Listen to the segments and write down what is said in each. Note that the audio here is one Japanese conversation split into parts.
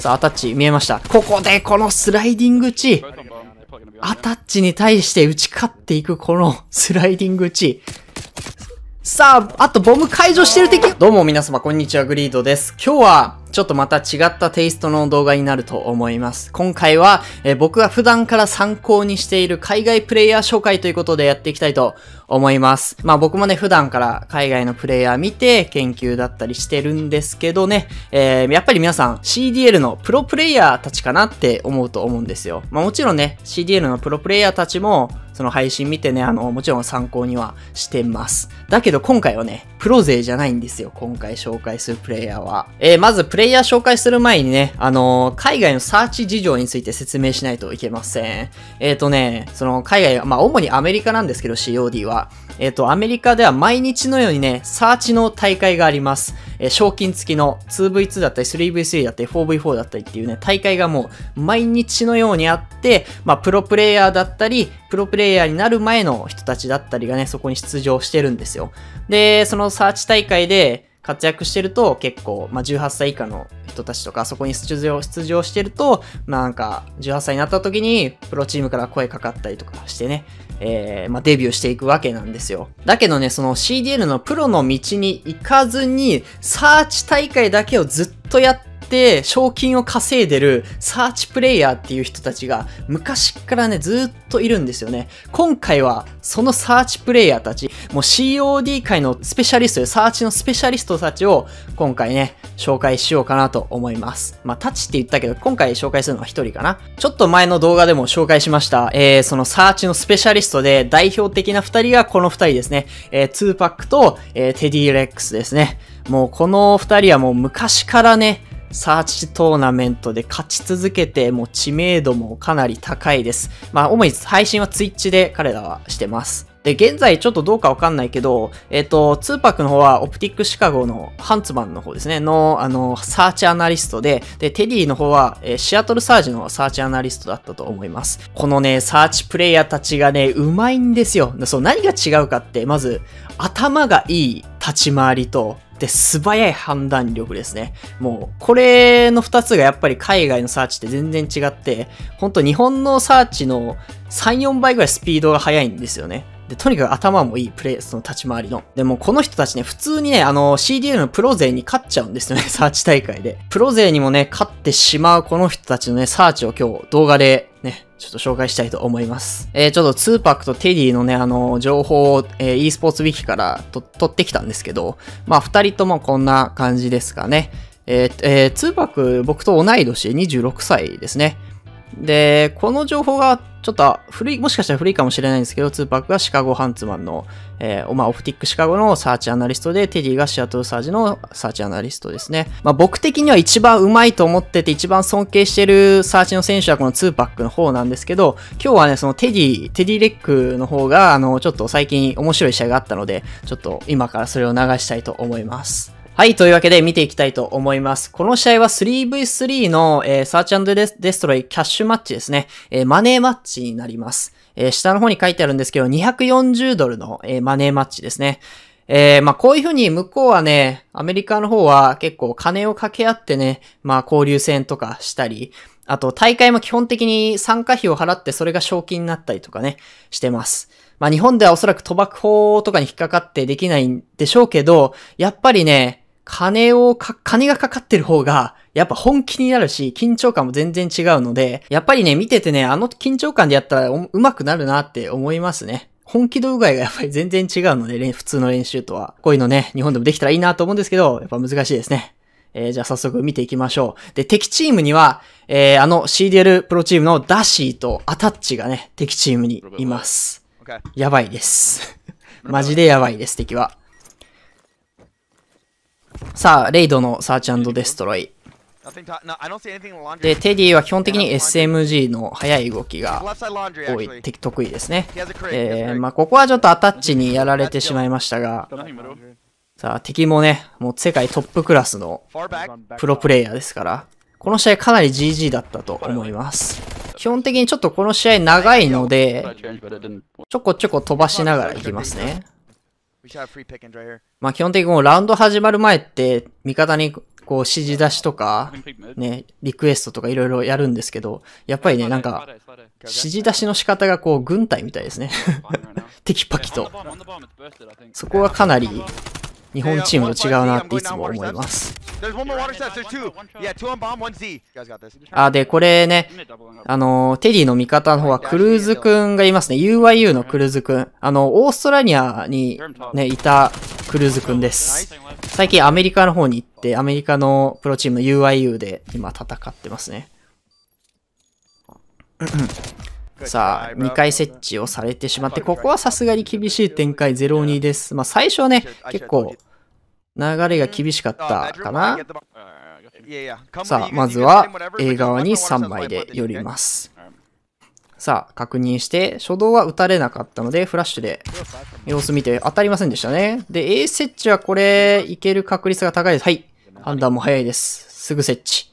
さあ、アタッチ見えました。ここでこのスライディング値。アタッチに対して打ち勝っていくこのスライディング値。さあ、あとボム解除してる敵どうも皆様こんにちは、グリードです。今日は、ちょっとまた違ったテイストの動画になると思います。今回は、え僕が普段から参考にしている海外プレイヤー紹介ということでやっていきたいと思います。まあ僕もね、普段から海外のプレイヤー見て研究だったりしてるんですけどね、えー、やっぱり皆さん CDL のプロプレイヤーたちかなって思うと思うんですよ。まあもちろんね、CDL のプロプレイヤーたちもその配信見てね、あの、もちろん参考にはしてます。だけど今回はね、プロ勢じゃないんですよ。今回紹介するプレイヤーは。えー、まずプレイヤー紹介する前にね、あのー、海外のサーチ事情について説明しないといけません。えっ、ー、とね、その海外、は、まあ、主にアメリカなんですけど、COD は。えっ、と、アメリカでは毎日のようにね、サーチの大会があります。え賞金付きの 2V2 だったり 3V3 だったり 4V4 だったりっていうね、大会がもう毎日のようにあって、まあ、プロプレイヤーだったり、プロプレイレイヤーになる前の人たちだったりがね、そこに出場してるんですよ。で、そのサーチ大会で活躍してると結構、まあ、18歳以下の人たちとか、そこに出場、出場してると、まあ、なんか、18歳になった時に、プロチームから声かかったりとかしてね、えー、まあ、デビューしていくわけなんですよ。だけどね、その CDL のプロの道に行かずに、サーチ大会だけをずっとやってって賞金を稼いでるサーチプレイヤーっていう人たちが昔からね、ずっといるんですよね。今回はそのサーチプレイヤーたち、もう COD 界のスペシャリストで、サーチのスペシャリストたちを今回ね、紹介しようかなと思います。まあ、タチって言ったけど、今回紹介するのは一人かな。ちょっと前の動画でも紹介しました、えー、そのサーチのスペシャリストで代表的な二人がこの二人ですね。えー、2パックと、えー、テディ・レックスですね。もうこの二人はもう昔からね、サーチトーナメントで勝ち続けて、もう知名度もかなり高いです。まあ、主に配信は Twitch で彼らはしてます。で、現在ちょっとどうかわかんないけど、えっ、ー、と、2パックの方はオプティックシカゴのハンツマンの方ですね、の、あの、サーチアナリストで、で、テディの方は、えー、シアトルサージのサーチアナリストだったと思います。このね、サーチプレイヤーたちがね、うまいんですよ。そう、何が違うかって、まず、頭がいい立ち回りと、で、素早い判断力ですね。もう、これの2つがやっぱり海外のサーチって全然違って、ほんと日本のサーチの3、4倍ぐらいスピードが速いんですよね。で、とにかく頭もいいプレイ、その立ち回りの。で、もこの人たちね、普通にね、あの、CDL のプロ勢に勝っちゃうんですよね、サーチ大会で。プロ勢にもね、勝ってしまうこの人たちのね、サーチを今日動画でね、ちょっと紹介したいと思います。えー、ちょっとツーパックとテディのね、あの、情報を、えー、e スポーツウィキからと取ってきたんですけど、まあ、二人ともこんな感じですかね。えー、えー、ツーパック、僕と同い年、26歳ですね。で、この情報がちょっと古い、もしかしたら古いかもしれないんですけど、ツーパックがシカゴハンツマンの、えー、まあ、オプティックシカゴのサーチアナリストで、テディがシアトルサージのサーチアナリストですね。まあ、僕的には一番うまいと思ってて、一番尊敬してるサーチの選手はこのツーパックの方なんですけど、今日はね、そのテディ、テディレックの方が、あの、ちょっと最近面白い試合があったので、ちょっと今からそれを流したいと思います。はい、というわけで見ていきたいと思います。この試合は 3v3 の、えー、サーチデストロイキャッシュマッチですね。えー、マネーマッチになります。えー、下の方に書いてあるんですけど、240ドルの、えー、マネーマッチですね。えー、まあ、こういう風に向こうはね、アメリカの方は結構金を掛け合ってね、まあ、交流戦とかしたり、あと大会も基本的に参加費を払ってそれが賞金になったりとかね、してます。まあ、日本ではおそらく賭博法とかに引っかかってできないんでしょうけど、やっぱりね、金をか、金がかかってる方が、やっぱ本気になるし、緊張感も全然違うので、やっぱりね、見ててね、あの緊張感でやったらうまくなるなって思いますね。本気度具合がやっぱり全然違うので、普通の練習とは。こういうのね、日本でもできたらいいなと思うんですけど、やっぱ難しいですね。えー、じゃあ早速見ていきましょう。で、敵チームには、えー、あの CDL プロチームのダシーとアタッチがね、敵チームにいます。やばいです。マジでやばいです、敵は。さあ、レイドのサーチデストロイ。で、テディは基本的に SMG の速い動きが多い、得意ですね。えー、まあ、ここはちょっとアタッチにやられてしまいましたが、さあ、敵もね、もう世界トップクラスのプロプレイヤーですから、この試合かなり GG だったと思います。基本的にちょっとこの試合長いので、ちょこちょこ飛ばしながら行きますね。まあ基本的にもうラウンド始まる前って味方にこう指示出しとか、ね、リクエストとかいろいろやるんですけど、やっぱりね、なんか、指示出しの仕方がこう軍隊みたいですね。テキ パキと。そこはかなり日本チームと違うなっていつも思います。There's one more water s e s There's two. Yeah, two on bomb, one Z. あ、で、これね、あの、テディの味方の方はクルーズくんがいますね。UYU のクルーズくん。あの、オーストラリアにね、いたクルーズくんです。最近アメリカの方に行って、アメリカのプロチーム UYU で今戦ってますね。さあ、2回設置をされてしまって、ここはさすがに厳しい展開0-2です。まあ最初はね、結構流れが厳しかったかなさあ、まずは A 側に3枚で寄ります。さあ、確認して、初動は打たれなかったので、フラッシュで様子見て当たりませんでしたね。で、A 設置はこれ、いける確率が高いです。はい。判断も早いです。すぐ設置。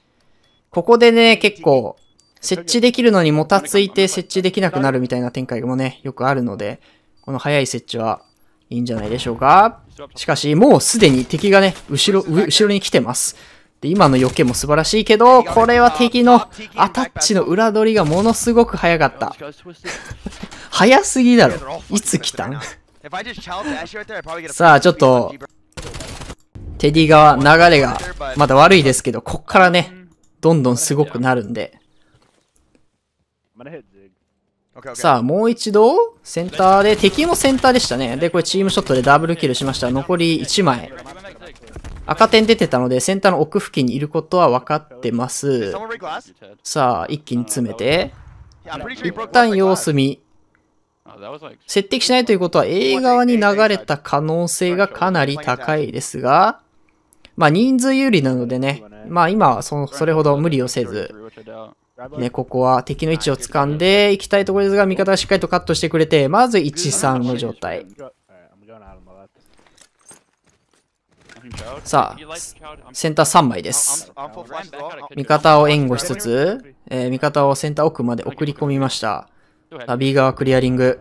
ここでね、結構、設置できるのにもたついて設置できなくなるみたいな展開もね、よくあるので、この早い設置はいいんじゃないでしょうか。しかし、もうすでに敵がね、後ろ、後ろに来てます。で、今の避けも素晴らしいけど、これは敵のアタッチの裏取りがものすごく早かった。早すぎだろ。いつ来たんさあ、ちょっと、テディ側、流れがまだ悪いですけど、こっからね、どんどんすごくなるんで。さあ、もう一度、センターで、敵もセンターでしたね。で、これチームショットでダブルキルしました。残り1枚。赤点出てたので、センターの奥付近にいることは分かってます。さあ、一気に詰めて。一旦様子見。接敵しないということは A 側に流れた可能性がかなり高いですが、まあ人数有利なのでね、まあ今はそそれほど無理をせず、ね、ここは敵の位置を掴んでいきたいところですが、味方がしっかりとカットしてくれて、まず1、3の状態。さあ、センター3枚です。味方を援護しつつ、えー、味方をセンター奥まで送り込みました。B 側クリアリング。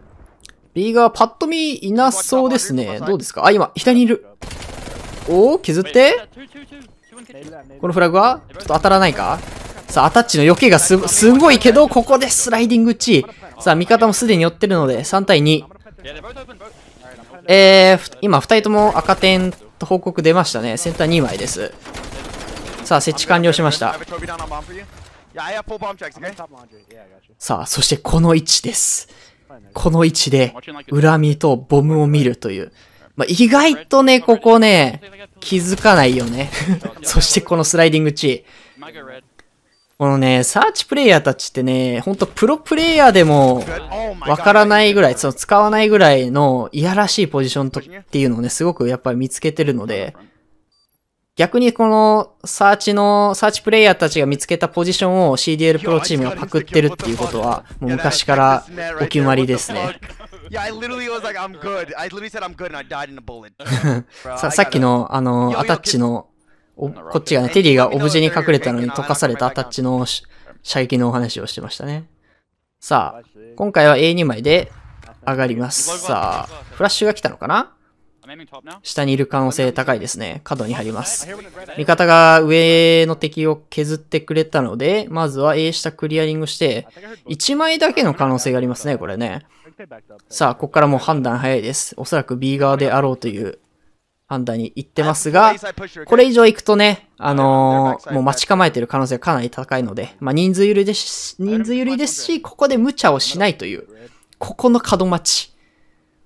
B 側パッと見いなそうですね。どうですかあ、今、左にいる。おお削ってこのフラグはちょっと当たらないかさあ、アタッチの避けがす、すごいけど、ここでスライディング打ち。さあ、味方もすでに寄ってるので、3対2。えー、今、2人とも赤点と報告出ましたね。センター2枚です。さあ、設置完了しました。さあ、そしてこの位置です。この位置で、恨みとボムを見るという。まあ、意外とね、ここね、気づかないよね。そしてこのスライディングチー。このね、サーチプレイヤーたちってね、ほんとプロプレイヤーでもわからないぐらい、その使わないぐらいのいやらしいポジションとっていうのをね、すごくやっぱり見つけてるので、逆にこのサーチの、サーチプレイヤーたちが見つけたポジションを CDL プロチームがパクってるっていうことは、もう昔からお決まりですね。さっきの、あの、アタッチの、こっちがね、テリーがオブジェに隠れたのに溶かされたタッチの射撃のお話をしてましたね。さあ、今回は A2 枚で上がります。さあ、フラッシュが来たのかな下にいる可能性高いですね。角に入ります。味方が上の敵を削ってくれたので、まずは A 下クリアリングして、1枚だけの可能性がありますね、これね。さあ、ここからもう判断早いです。おそらく B 側であろうという判断に行ってますが、これ以上行くとね、あのー、もう待ち構えてる可能性がかなり高いので、まあ、人数ゆりですし、人数ゆりですし、ここで無茶をしないという、ここの角待ち。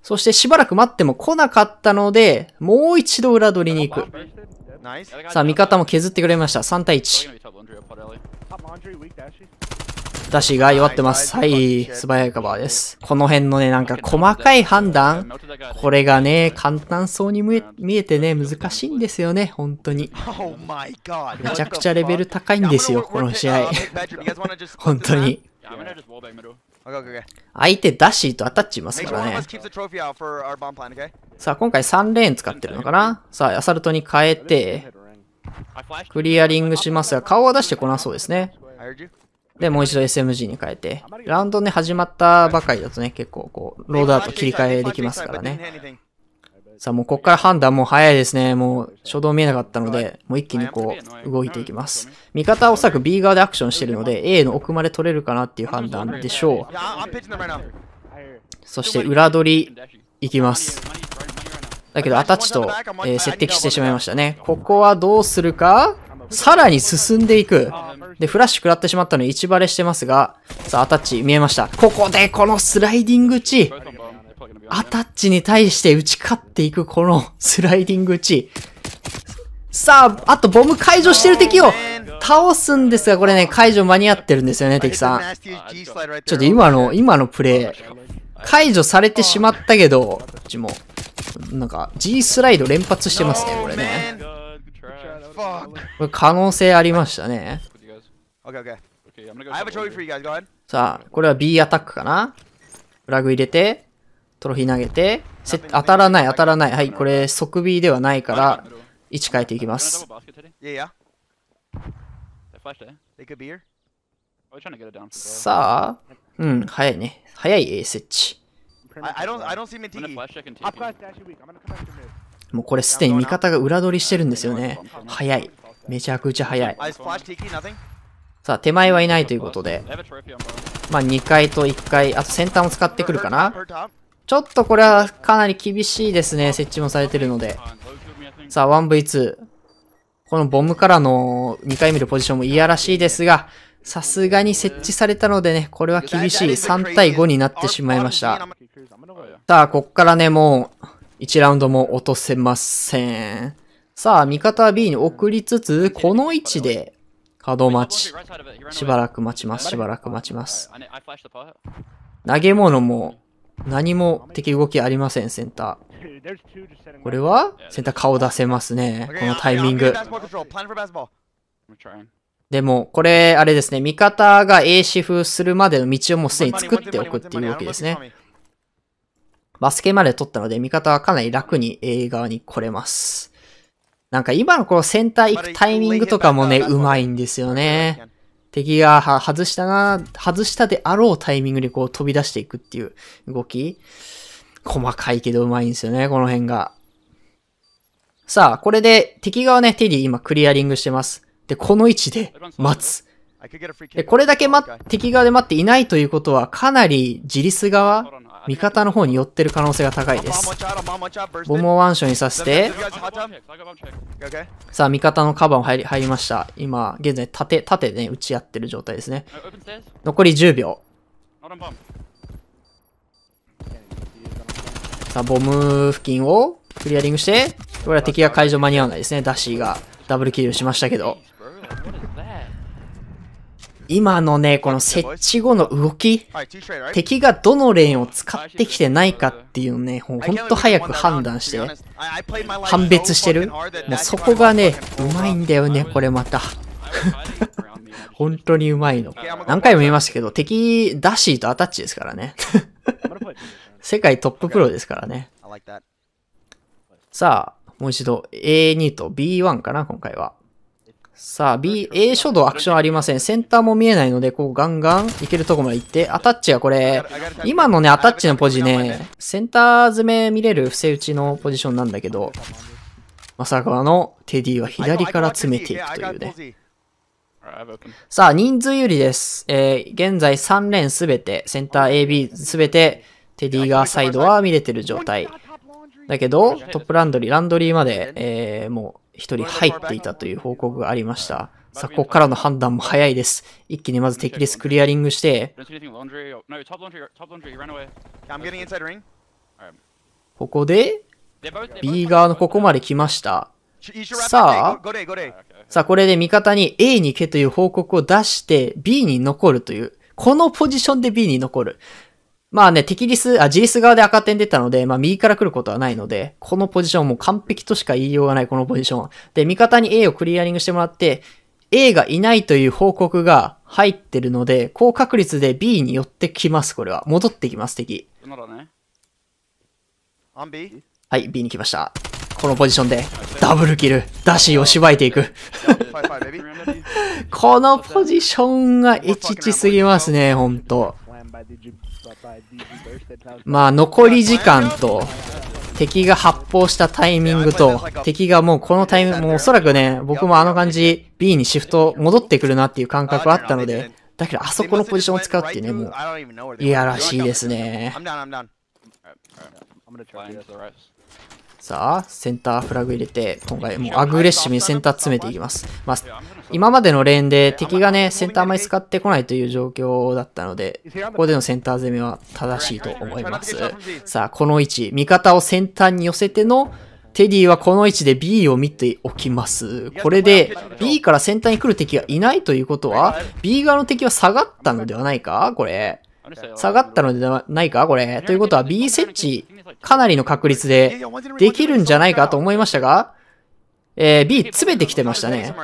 そしてしばらく待っても来なかったので、もう一度裏取りに行く。さあ、味方も削ってくれました。3対1。私が弱ってます。はい、素早いカバーです。この辺のね、なんか細かい判断、これがね、簡単そうに見えてね、難しいんですよね、本当に。めちゃくちゃレベル高いんですよ、この試合。本当に。相手ダッシーとアタッチいますからね。さあ、今回3レーン使ってるのかなさあ、アサルトに変えて、クリアリングしますが、顔は出してこなそうですね。で、もう一度 SMG に変えて、ラウンドね、始まったばかりだとね、結構こう、ロードアウト切り替えできますからね。さあ、もうこっから判断も早いですね。もう、初動見えなかったので、もう一気にこう、動いていきます。味方はおそらく B 側でアクションしてるので、A の奥まで取れるかなっていう判断でしょう。そして、裏取り、いきます。だけど、アタッチと、えー、接敵してしまいましたね。ここはどうするかさらに進んでいく。で、フラッシュ食らってしまったので1バレしてますが、さあ、アタッチ見えました。ここでこのスライディングチアタッチに対して打ち勝っていくこの スライディングチさあ、あとボム解除してる敵を倒すんですが、これね、解除間に合ってるんですよね、敵さん。ちょっと今の、今のプレイ、解除されてしまったけど、こっちも、なんか G スライド連発してますね、これね。れ可能性ありましたね。さあ、これは B アタックかなフラグ入れて、トロフィー投げて、せ当たらない、当たらない。はい、これ即 B ではないから、位置変えていきます。さあ、うん、早いね。早い A 設置。I don't, I don't see m i n t I'm gonna flash check n T. I'm gonna c k mid. もうこれすでに味方が裏取りしてるんですよね。早い。めちゃくちゃ早い。さあ、手前はいないということで。まあ、2階と1階、あと先端を使ってくるかな。ちょっとこれはかなり厳しいですね。設置もされてるので。さあ、1V2。このボムからの2回見るポジションもいやらしいですが、さすがに設置されたのでね、これは厳しい3対5になってしまいました。さあ、こっからね、もう1ラウンドも落とせません。さあ、味方 B に送りつつ、この位置で、角待ち。しばらく待ちます、しばらく待ちます。投げ物も、何も敵動きありません、センター。これはセンター顔出せますね。このタイミング。でも、これ、あれですね。味方が A シフするまでの道をもうすでに作っておくっていうわけですね。バスケまで取ったので、味方はかなり楽に A 側に来れます。なんか今のこのセンター行くタイミングとかもね、うまいんですよね。敵が外したな、外したであろうタイミングでこう飛び出していくっていう動き。細かいけどうまいんですよね、この辺が。さあ、これで敵側ね、テディ今クリアリングしてます。で、この位置で待つ。で、これだけ、ま、敵側で待っていないということは、かなり自立側味方の方に寄ってる可能性が高いです。ボムをワンションにさせて、さあ、味方のカバーも入り入りました。今、現在縦、縦で、ね、打ち合ってる状態ですね。残り10秒。さあ、ボム付近をクリアリングして、これは敵が解除間に合わないですね。ダッシーがダブルキルしましたけど。今のね、この設置後の動き、敵がどのレーンを使ってきてないかっていうね、ほんと早く判断して、判別してる。もうそこがね、うまいんだよね、これまた。本当にうまいの。何回も言いましたけど、敵、ダッシーとアタッチですからね。世界トッププロですからね。さあ、もう一度 A2 と B1 かな、今回は。さあ、B、A 書道アクションありません。センターも見えないので、こうガンガンいけるとこまで行って、アタッチがこれ、今のね、アタッチのポジね、センター詰め見れる伏せ打ちのポジションなんだけど、まさかのテディは左から詰めていくというね。さあ、人数有利です。えー、現在3連すべて、センター AB すべて、テディがサイドは見れてる状態。だけど、トップランドリー、ランドリーまで、えー、もう、1人入っていたという報告がありました。さあ、ここからの判断も早いです。一気にまず敵スクリアリングして、ここで、B 側のここまで来ました。さあ、さあ、これで味方に A に行けという報告を出して、B に残るという、このポジションで B に残る。まあね、敵リス、あ、ジリス側で赤点出たので、まあ右から来ることはないので、このポジションも完璧としか言いようがないこのポジション。で、味方に A をクリアリングしてもらって、A がいないという報告が入ってるので、高確率で B に寄ってきます、これは。戻ってきます、敵。ならね。アンはい、B に来ました。このポジションで、ダブルキル、ダシーをしばいていく。このポジションがエチチすぎますね、ほんと。まあ、残り時間と、敵が発砲したタイミングと、敵がもうこのタイミング、もうおそらくね、僕もあの感じ、B にシフト戻ってくるなっていう感覚はあったので、だけどあそこのポジションを使うってね、もう、いやらしいですね。さあ、センターフラグ入れて、今回もうアグレッシブにセンター詰めていきます。まあ、今までのレーンで敵がね、センターあまり使ってこないという状況だったので、ここでのセンター攻めは正しいと思います。さあ、この位置、味方を先端に寄せての、テディはこの位置で B を見ておきます。これで B から先端に来る敵がいないということは、B 側の敵は下がったのではないかこれ。下がったのではないかこれ。ということは B 設置、かなりの確率でできるんじゃないかと思いましたが、えー、B 詰めてきてましたね。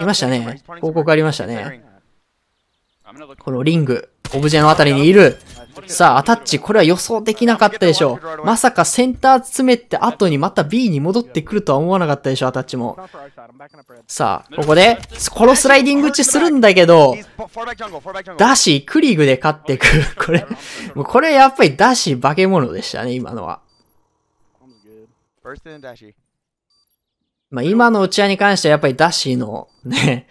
いましたね。報告ありましたね。このリング、オブジェのあたりにいる。さあ、アタッチ、これは予想できなかったでしょう。まさかセンター詰めて後にまた B に戻ってくるとは思わなかったでしょ、アタッチも。さあ、ここで、このスライディング打ちするんだけど、ダシ、クリグで勝っていく。これ、もうこれやっぱりダシ化け物でしたね、今のは。まあ、今の打ち合いに関してはやっぱりダッシーのね、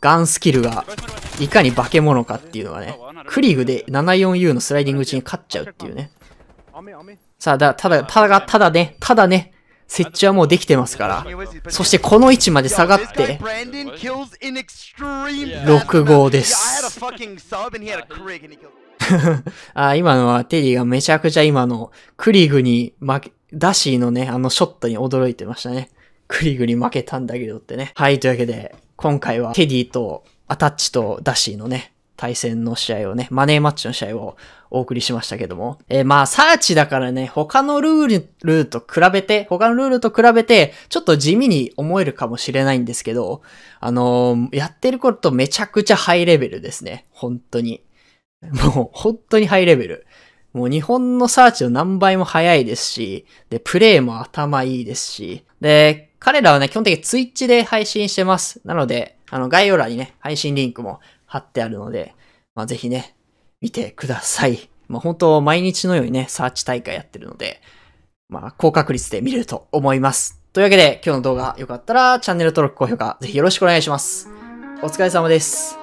ガンスキルがいかに化け物かっていうのがね、クリーグで 74U のスライディング中に勝っちゃうっていうね。さあ、だ、ただ、ただ、ただね、ただね、設置はもうできてますから。そしてこの位置まで下がって、6-5です。あ今のはテリーがめちゃくちゃ今のクリーグに負け、ダシーのね、あのショットに驚いてましたね。クリーグに負けたんだけどってね。はい、というわけで、今回はテディとアタッチとダッシーのね、対戦の試合をね、マネーマッチの試合をお送りしましたけども。えー、まあ、サーチだからね、他のルールと比べて、他のルールと比べて、ちょっと地味に思えるかもしれないんですけど、あのー、やってることめちゃくちゃハイレベルですね。本当に。もう、本当にハイレベル。もう日本のサーチの何倍も早いですし、で、プレイも頭いいですし、で、彼らはね、基本的に Twitch で配信してます。なので、あの、概要欄にね、配信リンクも貼ってあるので、まあ、ぜひね、見てください。まあ、本当毎日のようにね、サーチ大会やってるので、まあ、高確率で見れると思います。というわけで、今日の動画良かったら、チャンネル登録、高評価、ぜひよろしくお願いします。お疲れ様です。